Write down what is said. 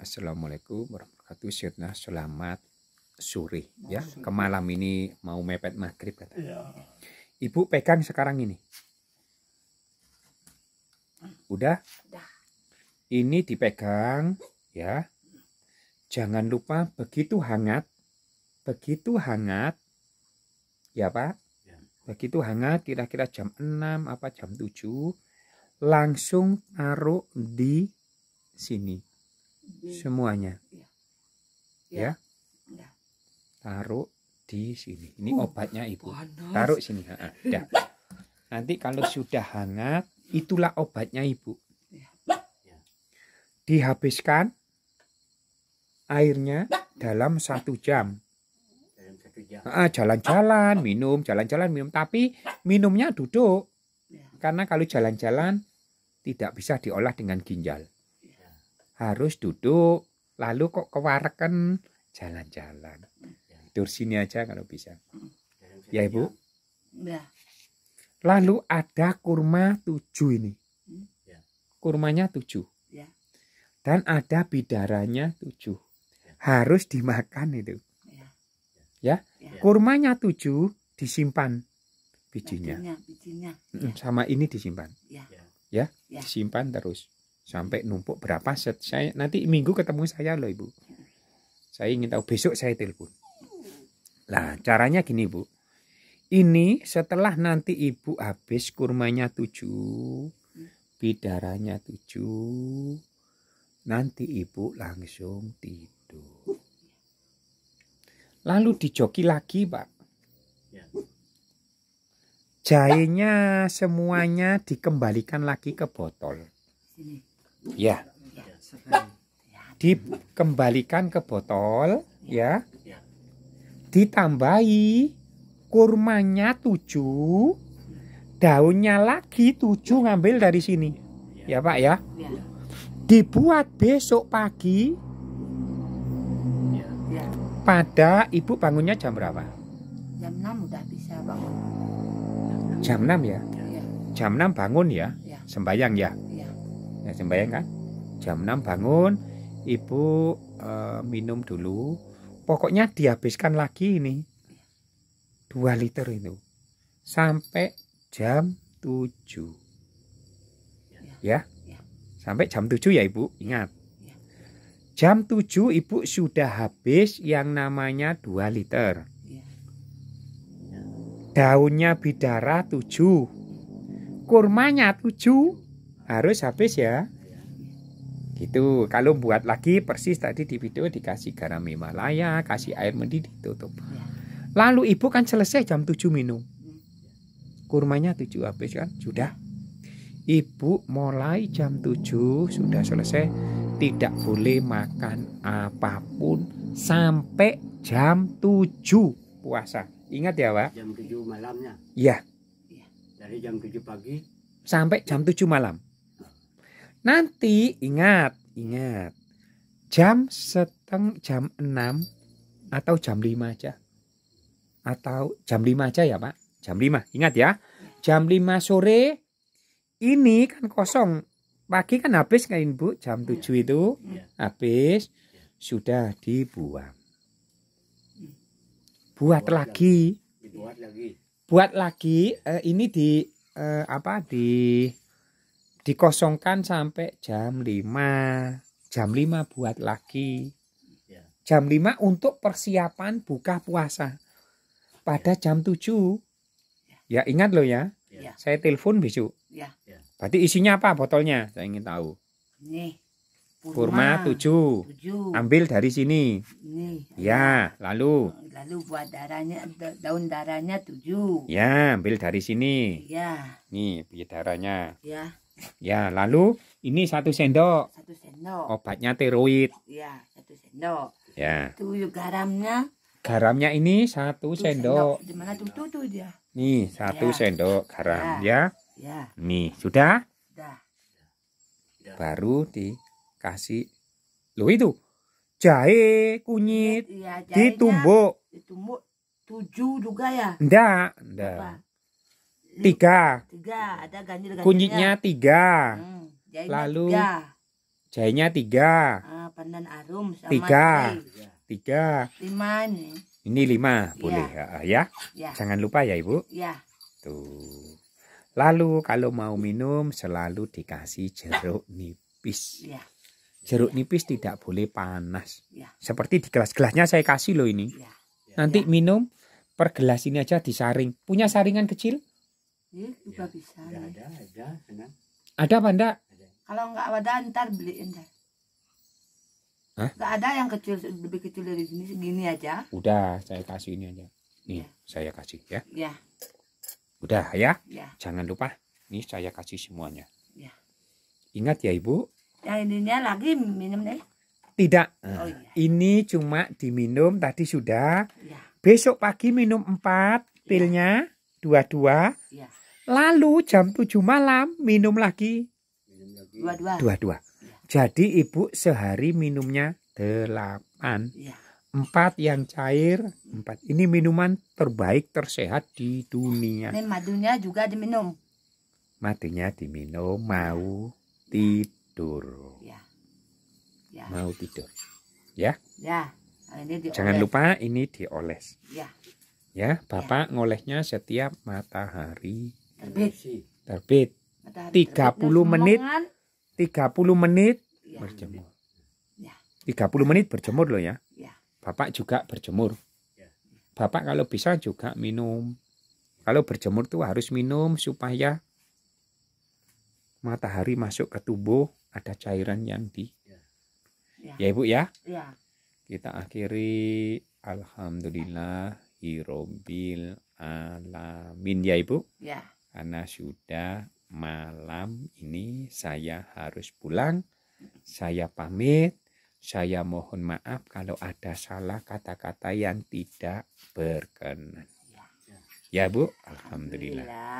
Assalamualaikum warahmatullahi wabarakatuh. selamat sore ya. Kemalam ini mau mepet maghrib kata. Ya. Ibu pegang sekarang ini. Udah? Udah. Ini dipegang ya. Jangan lupa begitu hangat, begitu hangat ya Pak. Ya. Begitu hangat kira-kira jam 6 apa jam 7 langsung taruh di sini Hmm. semuanya iya. ya, ya. taruh di sini ini oh, obatnya ibu taruh sini ha, dah. nanti kalau sudah hangat itulah obatnya ibu ya. Ya. dihabiskan airnya dalam satu jam jalan-jalan minum jalan-jalan minum tapi minumnya duduk karena kalau jalan-jalan tidak bisa diolah dengan ginjal harus duduk lalu kok kewarakan jalan-jalan tidur sini aja kalau bisa ya ibu iya. lalu ada kurma tujuh ini hmm? ya. kurmanya tujuh ya. dan ada bidaranya tujuh ya. harus dimakan itu ya, kurmanya tujuh disimpan bijinya, sama ini disimpan ya. disimpan terus sampai numpuk berapa set saya nanti minggu ketemu saya loh ibu saya ingin tahu besok saya telepon lah caranya gini bu ini setelah nanti ibu habis kurmanya tujuh bidaranya tujuh nanti ibu langsung tidur lalu dijoki lagi pak ya. jahenya semuanya dikembalikan lagi ke botol Ya. Dikembalikan ke botol, ya. Ditambahi kurmanya tujuh, daunnya lagi tujuh ngambil dari sini. Ya, Pak ya. Dibuat besok pagi. Pada Ibu bangunnya jam berapa? Jam 6 udah bisa bangun. Jam 6 ya? Iya. Jam 6 bangun ya? Iya. Sembayang ya? ya sembahyang kan jam 6 bangun ibu eh, minum dulu pokoknya dihabiskan lagi ini 2 liter itu sampai jam 7 ya, ya. sampai jam 7 ya ibu ingat ya. jam 7 ibu sudah habis yang namanya 2 liter ya. daunnya bidara 7 kurmanya 7 harus habis ya gitu kalau buat lagi persis tadi di video dikasih garam Himalaya kasih air mendidih tutup lalu ibu kan selesai jam 7 minum kurmanya 7 habis kan sudah ibu mulai jam 7 sudah selesai tidak boleh makan apapun sampai jam 7 puasa ingat ya Pak jam 7 malamnya iya. iya dari jam 7 pagi sampai jam 7 malam Nanti ingat, ingat. Jam seteng jam 6 atau jam 5 aja. Atau jam 5 aja ya, Pak. Jam 5, ingat ya. Jam 5 sore ini kan kosong. Pagi kan habis kan Bu? Jam 7 iya. itu iya. habis iya. sudah dibuang. Buat, buat lagi. Buat lagi. Buat lagi uh, eh, ini di uh, apa di dikosongkan sampai jam 5 jam 5 buat lagi iya. jam 5 untuk persiapan buka puasa pada iya. jam 7 ya ingat loh ya iya. saya telepon besok ya. berarti isinya apa botolnya saya ingin tahu nih Kurma, kurma tujuh. Ambil dari sini. Ini. Ya, lalu. Lalu buat darahnya daun darahnya tujuh. Ya, ambil dari sini. Ya. Nih, biar darahnya. Ya. Ya, lalu ini satu sendok. Satu sendok. Obatnya tiroid. Ya, satu sendok. Ya. Itu garamnya. Garamnya ini satu sendok. sendok. Dimana tuh tuh, tuh dia. Nih satu ya. sendok garam ya. ya. ya. Nih sudah. Sudah. Ya. Baru dikasih. lu itu jahe kunyit ya, ya, ditumbuk. Ditumbuk tujuh juga ya. Enggak, enggak. Apa? tiga tiga ada ganjil kunyitnya tiga hmm, lalu tiga. jahenya tiga ah, arum sama tiga tiga lima nih ini lima iya. boleh ya. Ya. ya jangan lupa ya ibu ya tuh lalu kalau mau minum selalu dikasih jeruk nipis ya. jeruk nipis tidak boleh panas ya. seperti di gelas-gelasnya saya kasih loh ini ya. nanti iya. minum per gelas ini aja disaring punya saringan kecil Ya, juga bisa. Ya, ada, ada, ada. Ada apa enggak? Kalau enggak ada ntar beliin deh. Hah? Enggak ada yang kecil lebih kecil dari sini segini aja. Udah, saya kasih ini aja. Nih, ya. saya kasih ya. Ya. Udah ya? ya. Jangan lupa. ini saya kasih semuanya. Ya. Ingat ya, Ibu. Yang ininya lagi minum deh. Tidak. Oh, iya. Ini cuma diminum tadi sudah. Ya. Besok pagi minum 4 ya. pilnya dua-dua. Ya. Lalu jam 7 malam minum lagi. Dua-dua. Jadi ibu sehari minumnya delapan. Iya. Empat yang cair, empat. Ini minuman terbaik tersehat di dunia. Ini madunya juga diminum. Madunya diminum mau tidur. Ya. Ya. Mau tidur. Ya. Ya. Ini Jangan lupa ini dioles. Ya. Ya, Bapak ya. ngolehnya setiap matahari terbit terbit 30 menit 30 menit ya. berjemur 30 ya. menit berjemur loh ya, ya. Bapak juga berjemur Bapak kalau bisa juga minum kalau berjemur tuh harus minum supaya matahari masuk ke tubuh ada cairan yang di ya, ya ibu ya? ya kita akhiri alhamdulillah hirobil alamin ya ibu ya karena sudah malam ini saya harus pulang. Saya pamit, saya mohon maaf kalau ada salah kata-kata yang tidak berkenan. Ya, ya. ya Bu, Alhamdulillah.